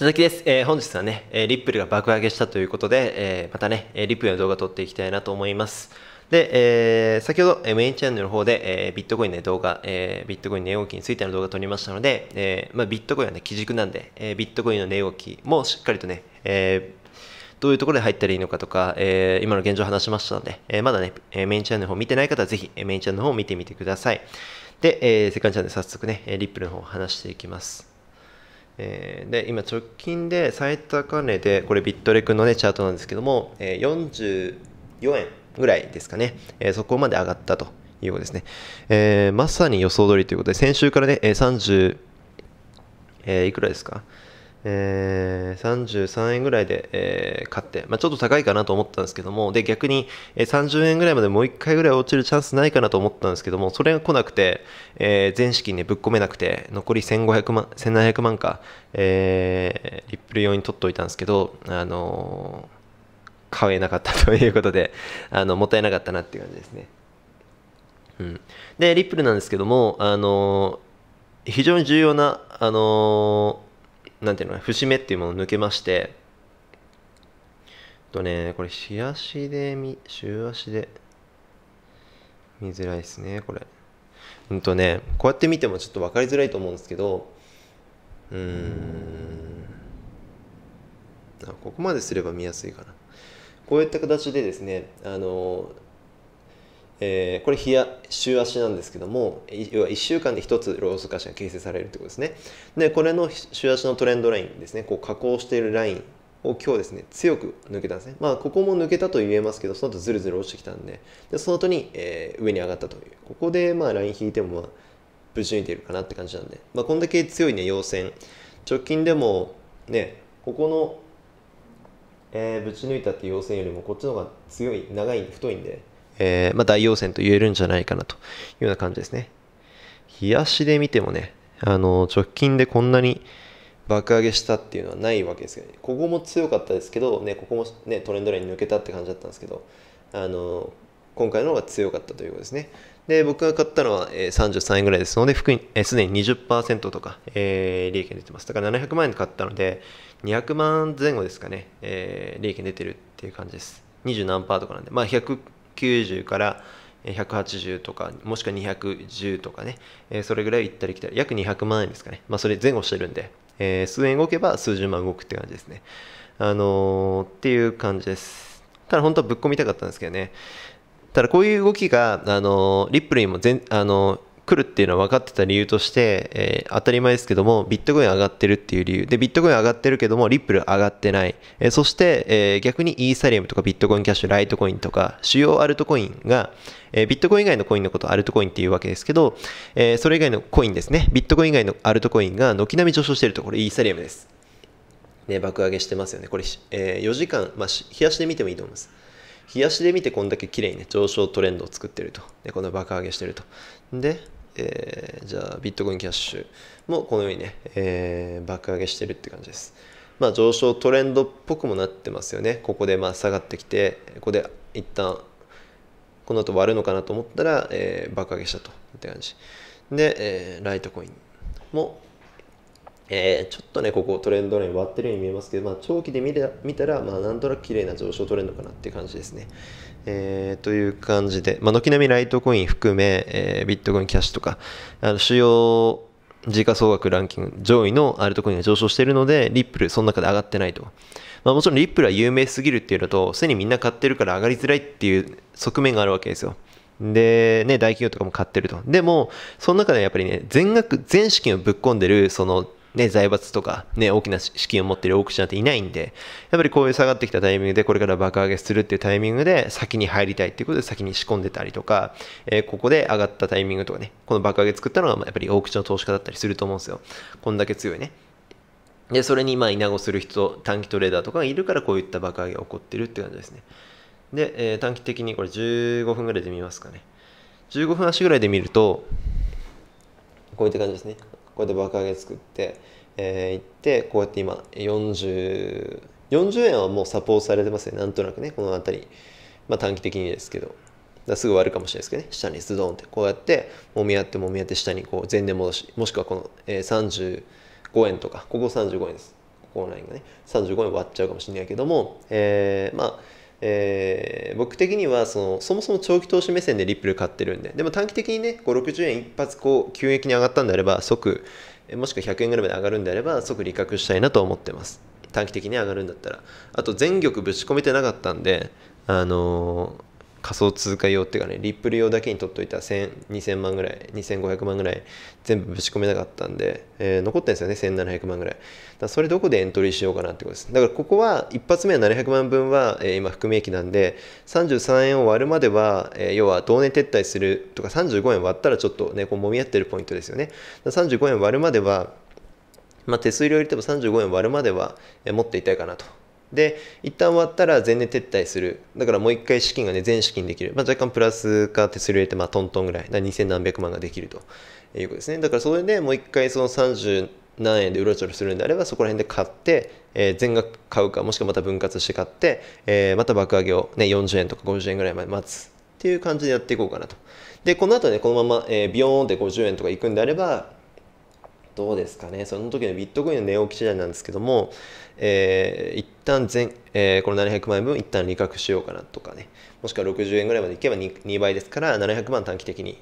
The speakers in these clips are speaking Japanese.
佐々木です。えー、本日はね、えー、リップルが爆上げしたということで、えー、またね、えリップルの動画を撮っていきたいなと思います。で、えー、先ほど、えメインチャンネルの方で、えー、ビットコインの動画、えー、ビットコインの値動きについての動画を撮りましたので、えまあ、ビットコインはね、基軸なんで、えビットコインの値動きもしっかりとね、えどういうところで入ったらいいのかとか、え今の現状を話しましたので、えまだね、えメインチャンネルの方見てない方はぜひ、えメインチャンネルの方を見てみてください。で、えセカンドチャンネル早速ね、リップルの方を話していきます。えー、で今直近で最高値でこれビットレクのねチャートなんですけども、えー、44円ぐらいですかね、えー、そこまで上がったということですね、えー、まさに予想通りということで先週からね、え30、えー、いくらですかえー、33円ぐらいで、えー、買って、まあ、ちょっと高いかなと思ったんですけども、で、逆に、えー、30円ぐらいまでもう1回ぐらい落ちるチャンスないかなと思ったんですけども、それが来なくて、えー、全資金でぶっ込めなくて、残り1500万、1700万か、えー、リップル用に取っておいたんですけど、あのー、買えなかったということで、あの、もったいなかったなっていう感じですね。うん。で、リップルなんですけども、あのー、非常に重要な、あのーなんていうの節目っていうものを抜けまして、とね、これ、日足で見、週足で見づらいですね、これ。うんとね、こうやって見てもちょっと分かりづらいと思うんですけど、うーん、あここまですれば見やすいかな。こういった形でですね、あのえー、これ日や週足なんですけども要は1週間で1つローソク足が形成されるということですねでこれの週足のトレンドラインですねこう加工しているラインを今日ですね強く抜けたんですねまあここも抜けたと言えますけどその後ずるずる落ちてきたんででその後に、えー、上に上がったというここでまあライン引いてもまあぶち抜いているかなって感じなんで、まあ、こんだけ強いね陽線直近でもねここの、えー、ぶち抜いたっていう陽線よりもこっちの方が強い長い太いんでえー、まあ、大陽線と言えるんじゃないかなというような感じですね。冷やしで見てもね、あの直近でこんなに爆上げしたっていうのはないわけですよね。ここも強かったですけど、ね、ここも、ね、トレンドライン抜けたって感じだったんですけど、あの今回の方が強かったということですね。で、僕が買ったのは、えー、33円ぐらいですので、す、えー、で、に20%とか、えー、利益が出てます。だから700万円で買ったので、200万前後ですかね、えー、利益が出てるっていう感じです。20何パーとかなんで、まあ100 90から180とか、もしくは210とかね、えそれぐらい行ったり来たり、約200万円ですかね。まあ、それ前後してるんで、えー、数円動けば数十万動くって感じですね。あのー、っていう感じです。ただ本当はぶっ込みたかったんですけどね。ただこういう動きが、あのー、リップルにも全、あのー来るっていうのは分かってた理由として、えー、当たり前ですけども、ビットコイン上がってるっていう理由。で、ビットコイン上がってるけども、リップル上がってない。えー、そして、えー、逆にイーサリアムとかビットコインキャッシュ、ライトコインとか、主要アルトコインが、えー、ビットコイン以外のコインのことアルトコインっていうわけですけど、えー、それ以外のコインですね。ビットコイン以外のアルトコインが軒並み上昇していると、これイーサリアムです。ね、爆上げしてますよね。これ、えー、4時間、まあ、冷やしで見てもいいと思います。冷やしで見てこんだけ綺麗にね、上昇トレンドを作ってると。で、この爆上げしてると。で、えー、じゃあビットコインキャッシュもこのようにね、えー、爆上げしてるって感じです。まあ、上昇トレンドっぽくもなってますよね。ここでまあ下がってきて、ここで一旦この後割るのかなと思ったら、えー、爆上げしたとって感じ。で、えー、ライトコインも、えー、ちょっとね、ここトレンドライン割ってるように見えますけど、まあ、長期で見れ見たら、まあ、なんとなく綺麗な上昇トレンドかなって感じですね。えー、という感じで、まあ、軒並みライトコイン含め、えー、ビットコインキャッシュとか、あの主要時価総額ランキング上位のアルトコインが上昇しているので、リップル、その中で上がってないと。まあ、もちろんリップルは有名すぎるっていうのと、すでにみんな買ってるから上がりづらいっていう側面があるわけですよ。で、ね、大企業とかも買ってると。でも、その中でやっぱりね、全額、全資金をぶっ込んでる、そのね、財閥とか、ね、大きな資金を持っているオークションんていないんで、やっぱりこういう下がってきたタイミングで、これから爆上げするっていうタイミングで、先に入りたいっていうことで先に仕込んでたりとか、えー、ここで上がったタイミングとかね、この爆上げ作ったのがやっぱりオークション投資家だったりすると思うんですよ。こんだけ強いね。で、それにまあ、イナゴする人、短期トレーダーとかがいるから、こういった爆上げが起こってるって感じですね。で、えー、短期的にこれ15分ぐらいで見ますかね。15分足ぐらいで見ると、こういった感じですね。こうやって爆上げ作って、えー、行ってこうやって今4040 40円はもうサポートされてますねなんとなくねこの辺り、まあ、短期的にですけどだすぐ割るかもしれないですけどね下にズドンってこうやってもみ合ってもみ合って下にこう前年戻しもしくはこの、えー、35円とかここ35円ですここのラインがね35円割っちゃうかもしれないけども、えー、まあえー、僕的にはそのそもそも長期投資目線でリップル買ってるんででも短期的にね560円一発こう急激に上がったんであれば即もしくは100円ぐらいまで上がるんであれば即利確したいなと思ってます短期的に上がるんだったらあと全玉ぶち込めてなかったんであのー仮想通貨用っていうかねリップル用だけに取っといた2000万ぐらい2500万ぐらい全部ぶち込めなかったんで、えー、残ってるんですよね1700万ぐらいだそれどこでエントリーしようかなってことですだからここは一発目は700万分は、えー、今含み益なんで33円を割るまでは、えー、要は同年撤退するとか35円割ったらちょっとねこう揉み合ってるポイントですよね35円割るまではまあ、手数料入れても35円割るまでは持っていたいかなとで一旦終わったら全年撤退するだからもう一回資金がね全資金できる、まあ、若干プラスか手数料入れてまあトントンぐらいだら2000何百万ができるということですねだからそれでもう一回その30何円でうろちょろするんであればそこら辺で買って、えー、全額買うかもしくはまた分割して買って、えー、また爆上げを、ね、40円とか50円ぐらいまで待つっていう感じでやっていこうかなとでこの後ねこのまま、えー、ビヨーンって50円とかいくんであればどうですかねその時のビットコインの値起き次第なんですけどもえー、一旦全、えー、この700万円分一旦利確しようかなとかねもしくは60円ぐらいまでいけば 2, 2倍ですから700万短期的に、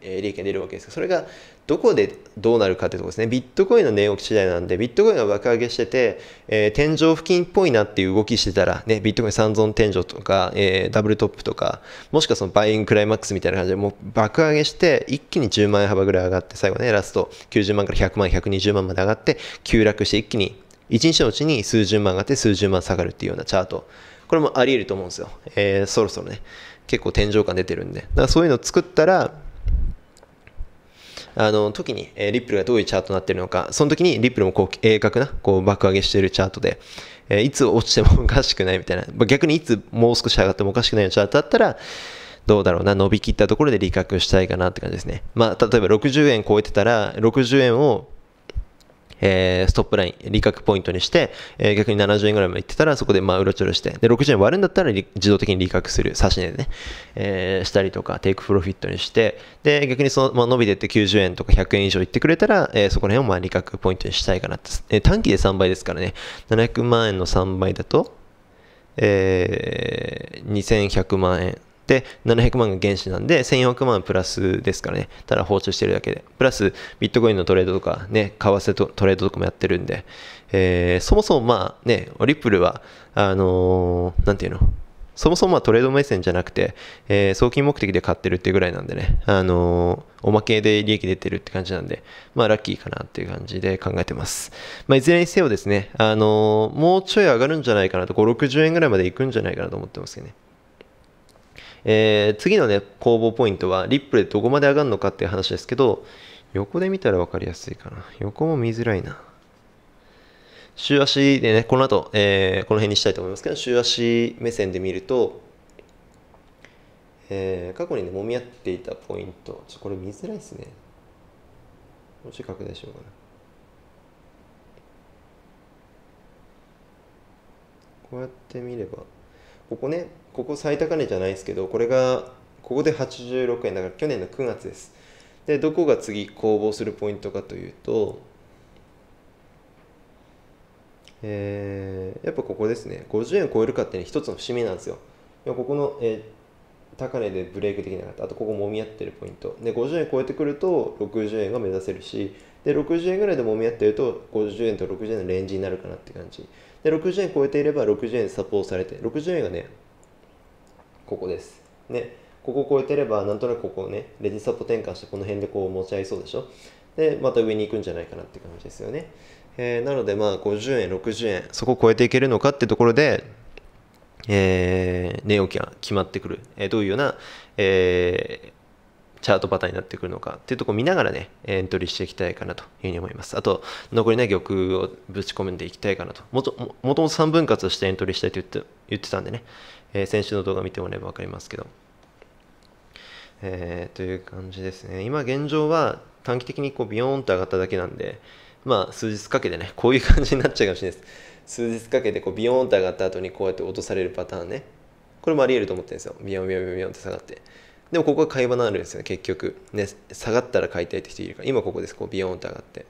えー、利益が出るわけですがそれがどこでどうなるかというところですねビットコインの値動き次第なんでビットコインが爆上げしてて、えー、天井付近っぽいなっていう動きしてたら、ね、ビットコイン三尊天井とか、えー、ダブルトップとかもしくはそのバインクライマックスみたいな感じでもう爆上げして一気に10万円幅ぐらい上がって最後ねラスト90万から100万120万まで上がって急落して一気に1日のうちに数十万上がって数十万下がるっていうようなチャート。これもあり得ると思うんですよ。えー、そろそろね、結構天井感出てるんで。だからそういうのを作ったら、あの時に、えー、リップルがどういうチャートになってるのか、その時にリップルもこう鋭角なこう爆上げしてるチャートで、えー、いつ落ちてもおかしくないみたいな、逆にいつもう少し上がってもおかしくないチャートだったら、どうだろうな、伸びきったところで利確したいかなって感じですね。まあ、例えば60円超えてたら、60円をえー、ストップライン、利確ポイントにして、えー、逆に70円ぐらいまで行ってたら、そこでまあうろちょろして、で、60円割るんだったら自動的に利確する、差し値でね、えー、したりとか、テイクプロフィットにして、で、逆にその、まあ、伸びてって90円とか100円以上いってくれたら、えー、そこら辺をまあ利確ポイントにしたいかなって、えー、短期で3倍ですからね、700万円の3倍だと、えー、2100万円。で、700万が原資なんで、1400万プラスですからね。ただ放置してるだけで。プラス、ビットコインのトレードとか、ね、為替とトレードとかもやってるんで、えー、そもそもまあね、リップルは、あのー、なんていうのそもそもまトレード目線じゃなくて、えー、送金目的で買ってるっていうぐらいなんでね、あのー、おまけで利益出てるって感じなんで、まあラッキーかなっていう感じで考えてます。まあ、いずれにせよですね、あのー、もうちょい上がるんじゃないかなと、5、60円ぐらいまでいくんじゃないかなと思ってますけどね。えー、次のね、攻防ポイントは、リップでどこまで上がるのかっていう話ですけど、横で見たら分かりやすいかな。横も見づらいな。週足でね、この後、えー、この辺にしたいと思いますけど、週足目線で見ると、えー、過去にね、揉み合っていたポイント、ちょこれ見づらいですね。もうちょい拡大しようかな。こうやって見ればここねここ最高値じゃないですけどこれがここで86円だから去年の9月ですでどこが次攻防するポイントかというとえー、やっぱここですね50円超えるかっていうのは一つの節目なんですよここの、えー、高値でブレイクできなかったあとここもみ合ってるポイントで50円超えてくると60円が目指せるしで60円ぐらいでもみ合ってると50円と60円のレンジになるかなって感じで60円超えていれば60円サポートされて60円がねここですねここ超えてればなんとなくここをねレジサポ転換してこの辺でこう持ち合いそうでしょでまた上に行くんじゃないかなって感じですよね、えー、なのでまあ50円60円そこ超えていけるのかってところでえー、値動きが決まってくる、えー、どういうような、えー、チャートパターンになってくるのかっていうところを見ながらね、エントリーしていきたいかなというふうに思います。あと、残りね、玉をぶち込んでいきたいかなと。もともともと3分割してエントリーしたいと言って言ってたんでね、えー、先週の動画見てもらえばわかりますけど。えー、という感じですね。今現状は短期的にこうビヨーンと上がっただけなんで、まあ数日かけてね、こういう感じになっちゃうかもしれないです。数日かけてこうビヨーンと上がった後にこうやって落とされるパターンね。これもあり得ると思ってるんですよ。ビヨンビヨンビヨンって下がって。でもここが買い場になるんですよね、結局。ね、下がったら買いたいって人いるから、今ここです、こうビヨーンって上がって。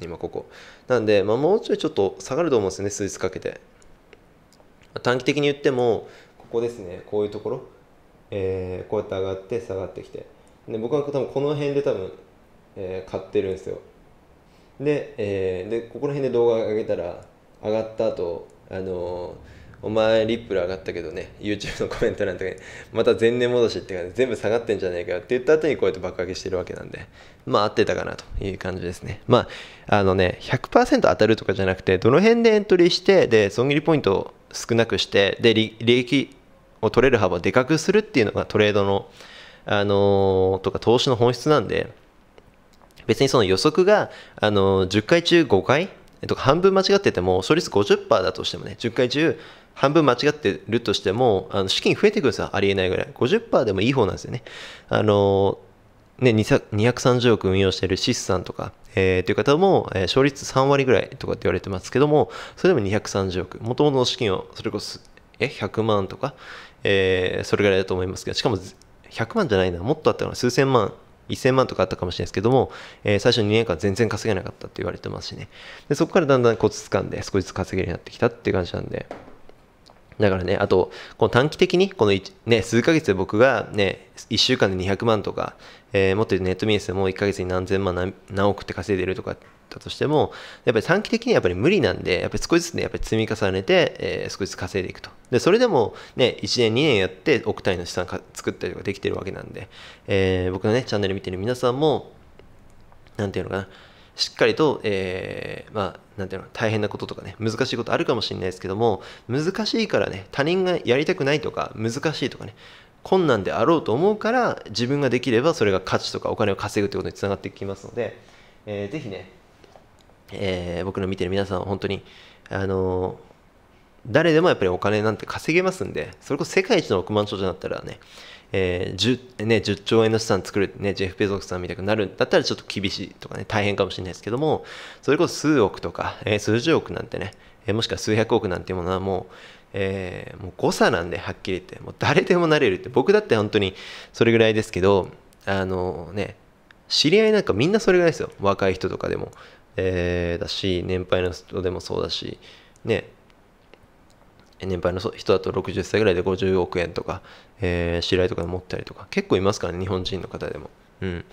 今ここ。なんで、まあ、もうちょいちょっと下がると思うんですよね、数日かけて。短期的に言っても、ここですね、こういうところ、えー、こうやって上がって下がってきて。で、僕は多分この辺で多分、えー、買ってるんですよ。で、えー、で、ここら辺で動画上げたら、上がった後、あのーお前リップル上がったけどね YouTube のコメント欄とかにまた前年戻しっていうか、ね、全部下がってんじゃねえかよって言った後にこうやって爆上げしてるわけなんでまあ合ってたかなという感じですねまああのね100%当たるとかじゃなくてどの辺でエントリーしてで損切りポイントを少なくしてで利益を取れる幅をでかくするっていうのがトレードのあのー、とか投資の本質なんで別にその予測が、あのー、10回中5回とか半分間違ってても勝率50%だとしてもね10回中半分間違ってるとしても、あの資金増えてくるんですよ。ありえないぐらい。50%でもいい方なんですよね。あの、ね、230億運用しているシスさんとか、えー、という方も、えー、勝率3割ぐらいとかって言われてますけども、それでも230億、もともとの資金をそれこそ、え、100万とか、えー、それぐらいだと思いますけど、しかも100万じゃないな、もっとあったの数千万、1000万とかあったかもしれないですけども、えー、最初2年間全然稼げなかったって言われてますしね。でそこからだんだんコツ掴んで少しずつ稼げるようになってきたっていう感じなんで、だからね、あと、この短期的に、この、ね、数ヶ月で僕がね、1週間で200万とか、えー、もっと言うとネットビジネスでもう1ヶ月に何千万何何億って稼いでるとかだとしても、やっぱり短期的にはやっぱり無理なんで、やっぱり少しずつね、やっぱり積み重ねて、えー、少しずつ稼いでいくと。で、それでもね、1年2年やって億単位の資産か作ったりとかできてるわけなんで、えー、僕のね、チャンネル見てる皆さんも、なんていうのかな、しっかりと、えー、まあ、なんていうの、大変なこととかね、難しいことあるかもしれないですけども、難しいからね、他人がやりたくないとか、難しいとかね、困難であろうと思うから、自分ができればそれが価値とかお金を稼ぐということにつながってきますので、えー、ぜひね、えー、僕の見てる皆さんは本当に、あのー、誰でもやっぱりお金なんて稼げますんで、それこそ世界一の億万長者だったらね、えー 10, ね、10兆円の資産作る、ね、ジェフ・ペゾクさんみたいになるんだったらちょっと厳しいとかね、大変かもしれないですけども、それこそ数億とか、えー、数十億なんてね、えー、もしくは数百億なんていうものはもう、えー、もう誤差なんではっきり言ってもう誰でもなれるって僕だって本当にそれぐらいですけどあのね知り合いなんかみんなそれぐらいですよ若い人とかでも、えー、だし年配の人でもそうだしね年配の人だと60歳ぐらいで50億円とか、えー、知り合いとかで持ったりとか、結構いますからね、日本人の方でも。うん。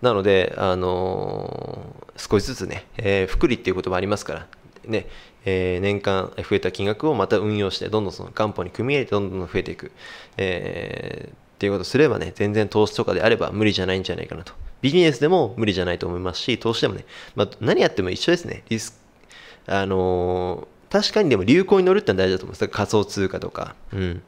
なので、あのー、少しずつね、えー、福利っていう言葉ありますから、ね、えー、年間増えた金額をまた運用して、どんどんその元本に組み入れて、どんどん増えていく。えー、っていうことすればね、全然投資とかであれば無理じゃないんじゃないかなと。ビジネスでも無理じゃないと思いますし、投資でもね、まあ、何やっても一緒ですね。リスあのー確かにでも流行に乗るってのは大事だと思うんです仮想通貨とか、うん、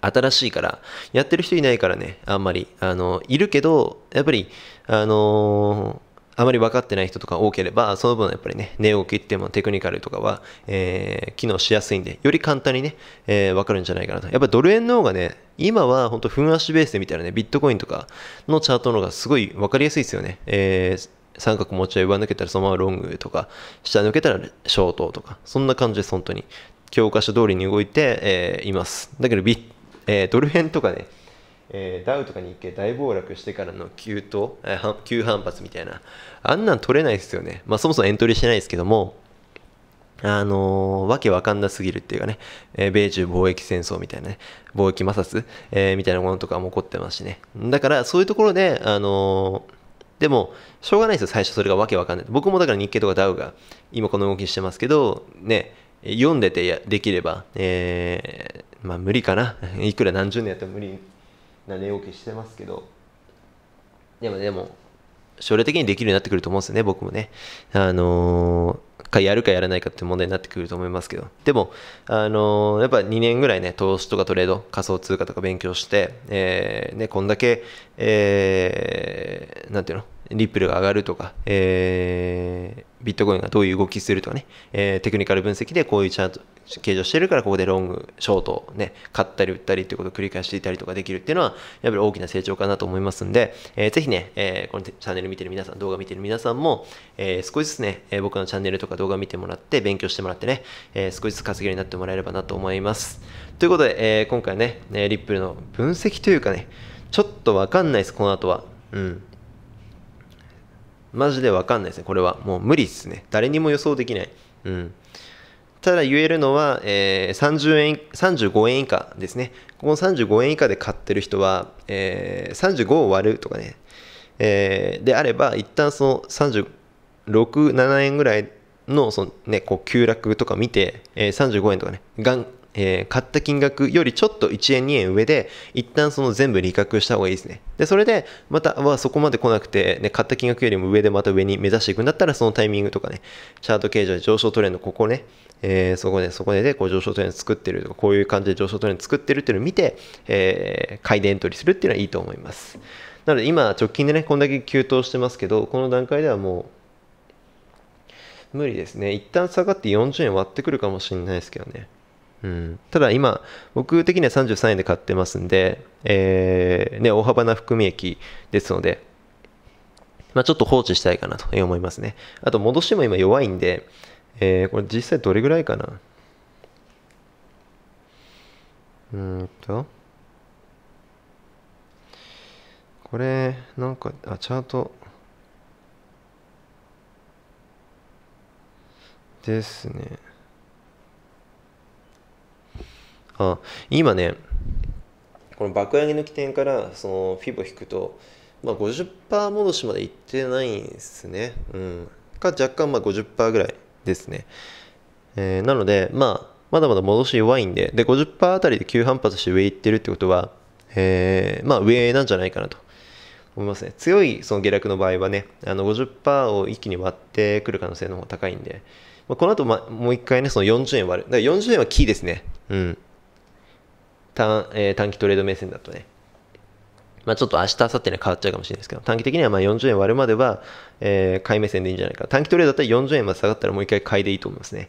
新しいからやってる人いないからねあんまりあのいるけどやっぱりあのー、あまり分かってない人とか多ければ、その分やっぱりね、値を切ってもテクニカルとかは、えー、機能しやすいんで、より簡単にね、えー、分かるんじゃないかなと。やっぱドル円の方がね、今は本当、ふん足ベースで見たらね、ビットコインとかのチャートの方がすごい分かりやすいですよね。えー、三角持ち合い上抜けたらそのままロングとか、下抜けたらショートとか、そんな感じです、本当に。教科書通りに動いて、えー、います。だけどビ、えー、ドル円とかね、えー、ダウとか日経大暴落してからの急騰、えー、急反発みたいな、あんなん取れないですよね。まあそもそもエントリーしてないですけども、あのー、わけわかんなすぎるっていうかね、えー、米中貿易戦争みたいなね、貿易摩擦、えー、みたいなものとかも起こってますしね。だから、そういうところで、あのー、でも、しょうがないですよ、最初それがわけわかんない。僕もだから日経とかダウが今この動きしてますけど、ね、読んでてできれば、えー、まあ無理かな。いくら何十年やっても無理な値動きしてますけど、でもでも、将来的にできるようになってくると思うんですよね、僕もね。あのーかやるかやらないかって問題になってくると思いますけど、でも、あのやっぱ2年ぐらいね、投資とかトレード、仮想通貨とか勉強して、えー、ね、こんだけ、えー、なんていうの、リップルが上がるとか、えー、ビットコインがどういう動きするとかね、えー、テクニカル分析でこういうチャート、計上してるから、ここでロング、ショートをね、買ったり売ったりっていうことを繰り返していたりとかできるっていうのは、やっぱり大きな成長かなと思いますんで、えー、ぜひね、えー、このチャンネル見てる皆さん、動画見てる皆さんも、えー、少しずつね、え僕のチャンネルとか動画見てもらって、勉強してもらってね、え少しずつ稼げるようになってもらえればなと思います。ということで、え今回ね、リップルの分析というかね、ちょっとわかんないです、この後は。うん。マジでわかんないですね。これは。もう無理っすね。誰にも予想できない。うん。ただ言えるのは、えー、30円35円以下ですね。この35円以下で買ってる人は、えー、35を割るとかね、えー、であれば、一旦その36、7円ぐらいのその、ね、こう急落とか見て、えー、35円とかね、えー、買った金額よりちょっと1円2円上で、一旦その全部利確した方がいいですね。で、それで、またはそこまで来なくて、ね、買った金額よりも上でまた上に目指していくんだったら、そのタイミングとかね、チャート形状で上昇トレンド、ここね、えー、そこで、そこで、ね、こう上昇トレンド作ってるとか、こういう感じで上昇トレンド作ってるっていうのを見て、えー、買いでエントリーするっていうのはいいと思います。なので今、直近でね、こんだけ急騰してますけど、この段階ではもう、無理ですね。一旦下がって40円割ってくるかもしれないですけどね。うん、ただ今、僕的には33円で買ってますんで、えー、ね、大幅な含み益ですので、まあ、ちょっと放置したいかなと思いますね。あと、戻しも今弱いんで、えー、これ実際どれぐらいかな。うんと。これ、なんか、あ、チャート。ですね。あ今ねこの爆上げの起点からそのフィボ引くと、まあ、50%戻しまでいってないんですね、うん、か若干まあ50%ぐらいですね、えー、なので、まあ、まだまだ戻し弱いんでで50%あたりで急反発して上行ってるってことは、えー、まあ、上なんじゃないかなと思いますね強いその下落の場合はねあの50%を一気に割ってくる可能性の方が高いんで、まあ、この後、ま、もう一回ねその40円割るだから40円はキーですねうん短,、えー、短期トレード目線だとね、まあ、ちょっと明日、明後日には変わっちゃうかもしれないですけど、短期的にはまあ40円割るまでは、えー、買い目線でいいんじゃないか。短期トレードだったら40円まで下がったらもう一回買いでいいと思いますね。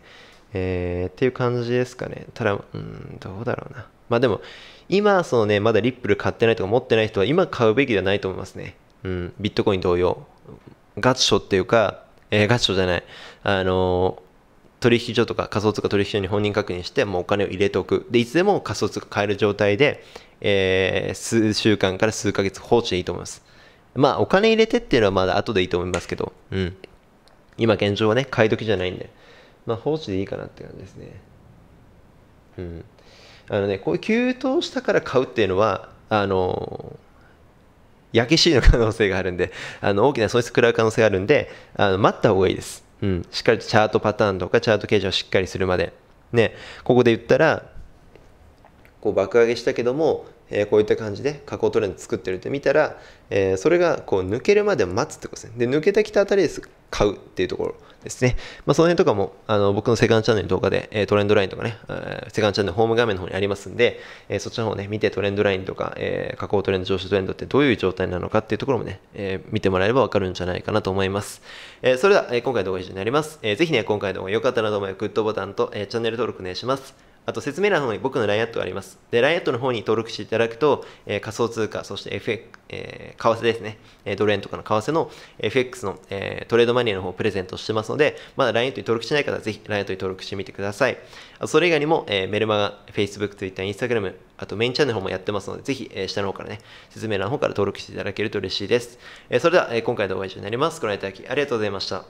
えー、っていう感じですかね。ただ、うん、どうだろうな。まあでも、今、そのね、まだリップル買ってないとか持ってない人は今買うべきではないと思いますね。うん、ビットコイン同様。ガチショっていうか、えー、ガチショじゃない。あのー取引所とか仮想通貨取引所に本人確認してもうお金を入れておくでいつでも仮想通貨買える状態で、えー、数週間から数ヶ月放置でいいと思いますまあお金入れてっていうのはまだ後でいいと思いますけど、うん、今現状はね買い時じゃないんで、まあ、放置でいいかなって感じですねうんあのねこういう急騰したから買うっていうのはあのー焼け死の可能性があるんで、あの大きな損失食らう可能性があるんで、あの待った方がいいです。うん、しっかりとチャートパターンとかチャート形状をしっかりするまで。ね、ここで言ったら、こう爆上げしたけども、えー、こういった感じで下降トレンド作ってるって見たら、えー、それがこう抜けるまで待つってことですね。で、抜けてきたあたりです買うっていうところ。ですね。まあ、その辺とかも、あの、僕のセカンドチャンネルの動画で、えトレンドラインとかね、セカンドチャンネルホーム画面の方にありますんで、えそっちの方ね、見てトレンドラインとか、えー、下降トレンド、上昇トレンドってどういう状態なのかっていうところもね、え見てもらえればわかるんじゃないかなと思います。えそれでは、え今回の動画以上になります。えー、ぜひね、今回の動画良かったなと思えばグッドボタンと、えチャンネル登録お願いします。あと説明欄の方に僕の LINE アットがあります。で、LINE アットの方に登録していただくと、えー、仮想通貨、そして FX、えー、為替ですね、えドル円とかの為替の FX の、えー、トレードマニアの方をプレゼントしてますので、まだ LINE アットに登録してない方はぜひ LINE アットに登録してみてください。それ以外にも、えー、メルマガ、Facebook、Twitter、Instagram、あとメインチャンネルの方もやってますので、ぜひ、えー、下の方からね、説明欄の方から登録していただけると嬉しいです。えそれでは、え今回の動画以上になります。ご覧いただきありがとうございました。